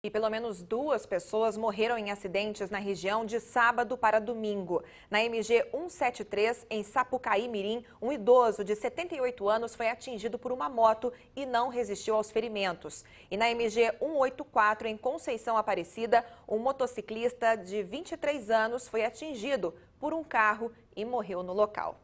E pelo menos duas pessoas morreram em acidentes na região de sábado para domingo. Na MG 173, em Sapucaí Mirim, um idoso de 78 anos foi atingido por uma moto e não resistiu aos ferimentos. E na MG 184, em Conceição Aparecida, um motociclista de 23 anos foi atingido por um carro e morreu no local.